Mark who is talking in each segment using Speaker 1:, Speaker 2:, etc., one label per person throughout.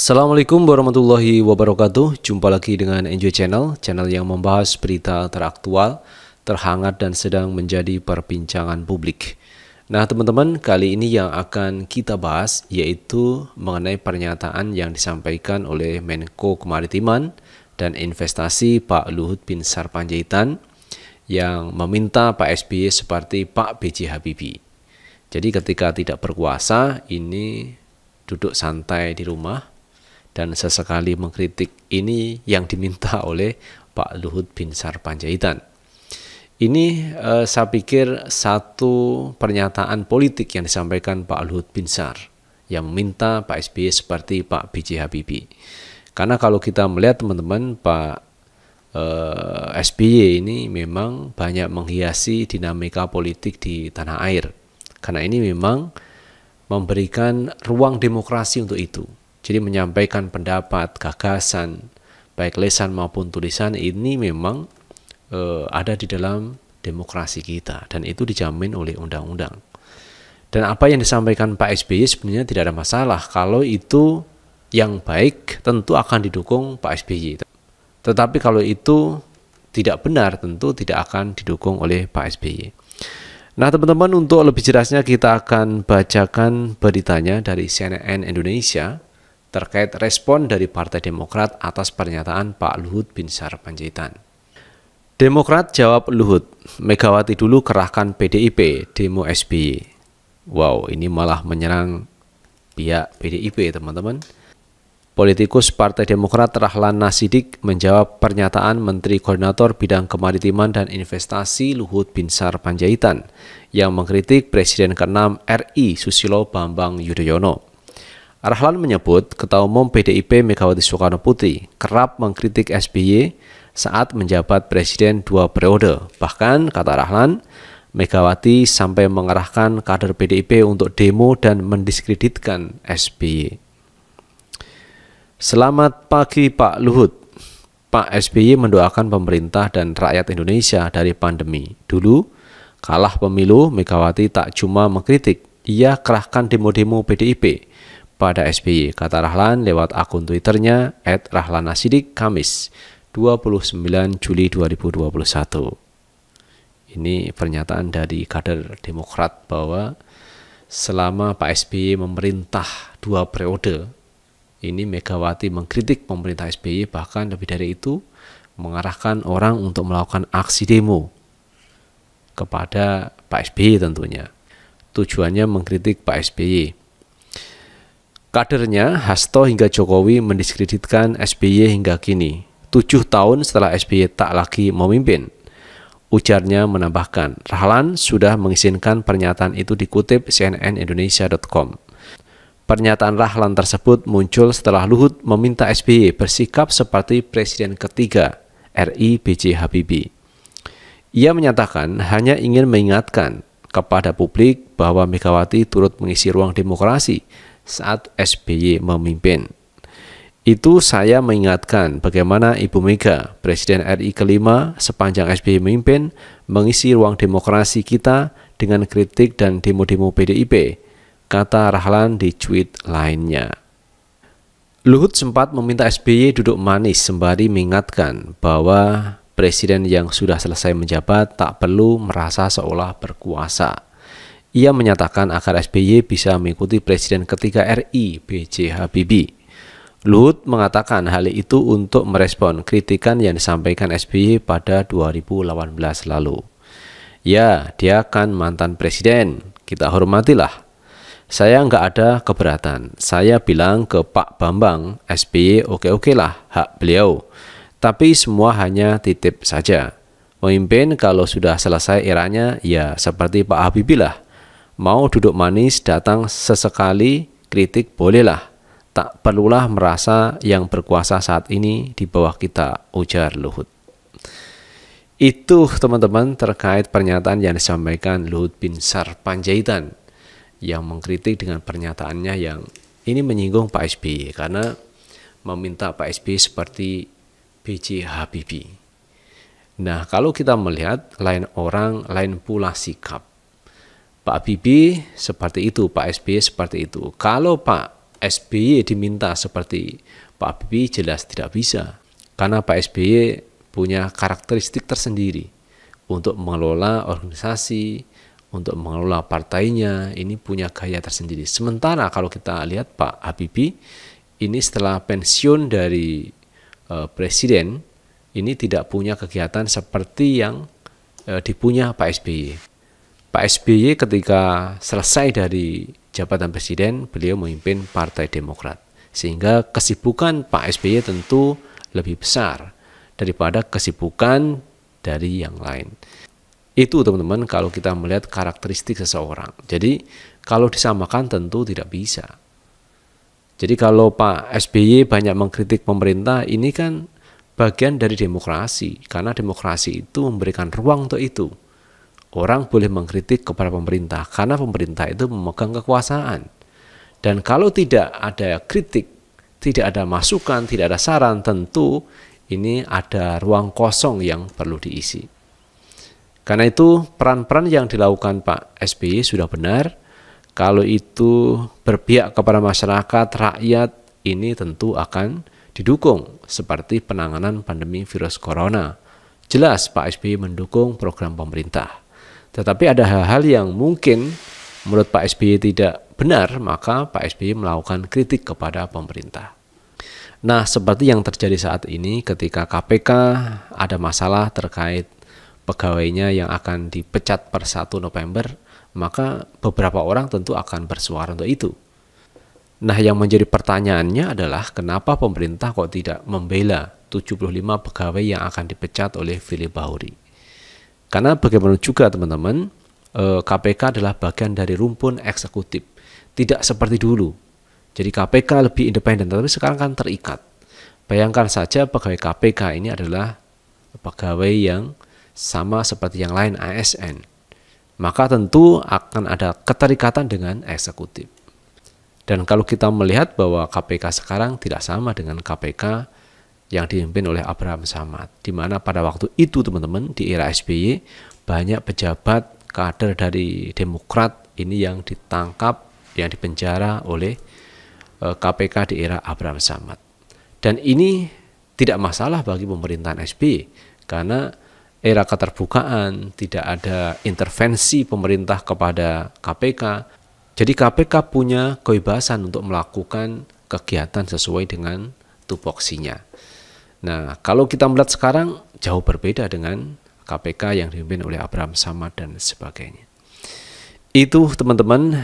Speaker 1: Assalamualaikum warahmatullahi wabarakatuh. Jumpa lagi dengan Enjoy Channel, channel yang membahas berita teraktual, terhangat dan sedang menjadi perbincangan publik. Nah, teman-teman, kali ini yang akan kita bahas yaitu mengenai pernyataan yang disampaikan oleh Menko Kemaritiman dan Investasi Pak Luhut Bin Sarpanjaitan yang meminta Pak SBY seperti Pak BJ Habibie. Jadi ketika tidak berkuasa, ini duduk santai di rumah, dan sesekali mengkritik ini yang diminta oleh Pak Luhut Binsar Panjaitan. Ini eh, saya pikir satu pernyataan politik yang disampaikan Pak Luhut Binsar yang meminta Pak SBY seperti Pak B.J. Habibie. Karena kalau kita melihat teman-teman Pak eh, SBY ini memang banyak menghiasi dinamika politik di tanah air. Karena ini memang memberikan ruang demokrasi untuk itu. Jadi menyampaikan pendapat, gagasan, baik lesan maupun tulisan ini memang e, ada di dalam demokrasi kita dan itu dijamin oleh undang-undang. Dan apa yang disampaikan Pak SBY sebenarnya tidak ada masalah kalau itu yang baik tentu akan didukung Pak SBY. Tetapi kalau itu tidak benar tentu tidak akan didukung oleh Pak SBY. Nah teman-teman untuk lebih jelasnya kita akan bacakan beritanya dari CNN Indonesia terkait respon dari Partai Demokrat atas pernyataan Pak Luhut Binsar Panjaitan. Demokrat jawab Luhut, Megawati dulu kerahkan PDIP, demo SBY. Wow, ini malah menyerang pihak PDIP, teman-teman. Politikus Partai Demokrat Rahlan Nasidik menjawab pernyataan Menteri Koordinator Bidang Kemaritiman dan Investasi Luhut Binsar Panjaitan yang mengkritik Presiden ke-6 RI Susilo Bambang Yudhoyono. Rahlan menyebut Ketua Umum PDIP Megawati Soekarno Putri kerap mengkritik SBY saat menjabat presiden dua periode. Bahkan, kata Rahlan, Megawati sampai mengerahkan kader PDIP untuk demo dan mendiskreditkan SBY. Selamat pagi Pak Luhut. Pak SBY mendoakan pemerintah dan rakyat Indonesia dari pandemi. Dulu, kalah pemilu, Megawati tak cuma mengkritik, ia kerahkan demo-demo PDIP pada SBY, kata Rahlan lewat akun Twitternya at Rahlanasidik Kamis 29 Juli 2021. Ini pernyataan dari kader Demokrat bahwa selama Pak SBY memerintah dua periode, ini Megawati mengkritik pemerintah SBY bahkan lebih dari itu mengarahkan orang untuk melakukan aksi demo kepada Pak SBY tentunya. Tujuannya mengkritik Pak SBY Kadernya, Hasto hingga Jokowi mendiskreditkan SBY hingga kini, tujuh tahun setelah SBY tak lagi memimpin. Ujarnya menambahkan, Rahlan sudah mengizinkan pernyataan itu dikutip cnnindonesia.com. Pernyataan Rahlan tersebut muncul setelah Luhut meminta SBY bersikap seperti presiden ketiga RI BJ Habibie. Ia menyatakan hanya ingin mengingatkan kepada publik bahwa Megawati turut mengisi ruang demokrasi saat SBY memimpin. Itu saya mengingatkan bagaimana Ibu Mega, Presiden RI kelima sepanjang SBY memimpin, mengisi ruang demokrasi kita dengan kritik dan demo-demo PDIP, kata Rahlan di tweet lainnya. Luhut sempat meminta SBY duduk manis sembari mengingatkan bahwa presiden yang sudah selesai menjabat tak perlu merasa seolah berkuasa. Ia menyatakan agar SBY bisa mengikuti Presiden ketiga RI B.J. Habibie. Luhut mengatakan hal itu untuk merespon kritikan yang disampaikan SBY pada 2018 lalu. Ya, dia kan mantan presiden, kita hormatilah. Saya nggak ada keberatan. Saya bilang ke Pak Bambang, SBY oke-oke lah, hak beliau. Tapi semua hanya titip saja. Pemimpin kalau sudah selesai eranya, ya seperti Pak Habibie lah Mau duduk manis datang sesekali kritik bolehlah. Tak perlulah merasa yang berkuasa saat ini di bawah kita, ujar Luhut. Itu teman-teman terkait pernyataan yang disampaikan Luhut bin Sarpanjaitan Panjaitan yang mengkritik dengan pernyataannya yang ini menyinggung Pak SBY karena meminta Pak SBY seperti BJ Habibie. Nah, kalau kita melihat lain orang, lain pula sikap. Pak Habibie seperti itu, Pak SBY seperti itu. Kalau Pak SBY diminta seperti Pak Habibie jelas tidak bisa. Karena Pak SBY punya karakteristik tersendiri untuk mengelola organisasi, untuk mengelola partainya, ini punya gaya tersendiri. Sementara kalau kita lihat Pak Habibie, ini setelah pensiun dari e, presiden, ini tidak punya kegiatan seperti yang e, dipunya Pak SBY. Pak SBY ketika selesai dari jabatan presiden, beliau memimpin Partai Demokrat. Sehingga kesibukan Pak SBY tentu lebih besar daripada kesibukan dari yang lain. Itu teman-teman kalau kita melihat karakteristik seseorang. Jadi kalau disamakan tentu tidak bisa. Jadi kalau Pak SBY banyak mengkritik pemerintah ini kan bagian dari demokrasi karena demokrasi itu memberikan ruang untuk itu Orang boleh mengkritik kepada pemerintah karena pemerintah itu memegang kekuasaan. Dan kalau tidak ada kritik, tidak ada masukan, tidak ada saran, tentu ini ada ruang kosong yang perlu diisi. Karena itu peran-peran yang dilakukan Pak SBY sudah benar. Kalau itu berpihak kepada masyarakat, rakyat, ini tentu akan didukung seperti penanganan pandemi virus corona. Jelas Pak SBY mendukung program pemerintah. Tetapi ada hal-hal yang mungkin menurut Pak SBY tidak benar, maka Pak SBY melakukan kritik kepada pemerintah. Nah, seperti yang terjadi saat ini ketika KPK ada masalah terkait pegawainya yang akan dipecat per 1 November, maka beberapa orang tentu akan bersuara untuk itu. Nah, yang menjadi pertanyaannya adalah kenapa pemerintah kok tidak membela 75 pegawai yang akan dipecat oleh Philip Bahuri? Karena bagaimana juga teman-teman, KPK eh, adalah bagian dari rumpun eksekutif. Tidak seperti dulu. Jadi KPK lebih independen, tapi sekarang kan terikat. Bayangkan saja pegawai KPK ini adalah pegawai yang sama seperti yang lain ASN. Maka tentu akan ada keterikatan dengan eksekutif. Dan kalau kita melihat bahwa KPK sekarang tidak sama dengan KPK yang dipimpin oleh Abraham Samad. Di mana pada waktu itu teman-teman di era SBY banyak pejabat kader dari Demokrat ini yang ditangkap, yang dipenjara oleh KPK eh, di era Abraham Samad. Dan ini tidak masalah bagi pemerintahan SBY karena era keterbukaan, tidak ada intervensi pemerintah kepada KPK. Jadi KPK punya kebebasan untuk melakukan kegiatan sesuai dengan tupoksinya. Nah, kalau kita melihat sekarang jauh berbeda dengan KPK yang dipimpin oleh Abraham Samad dan sebagainya. Itu teman-teman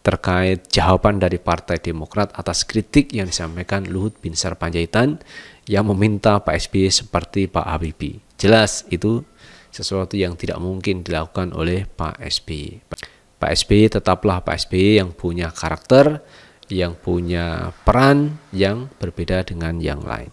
Speaker 1: terkait jawaban dari Partai Demokrat atas kritik yang disampaikan Luhut Bin Sarpanjaitan yang meminta Pak SBY seperti Pak Habibie. Jelas itu sesuatu yang tidak mungkin dilakukan oleh Pak SBY. Pak SBY tetaplah Pak SBY yang punya karakter, yang punya peran yang berbeda dengan yang lain.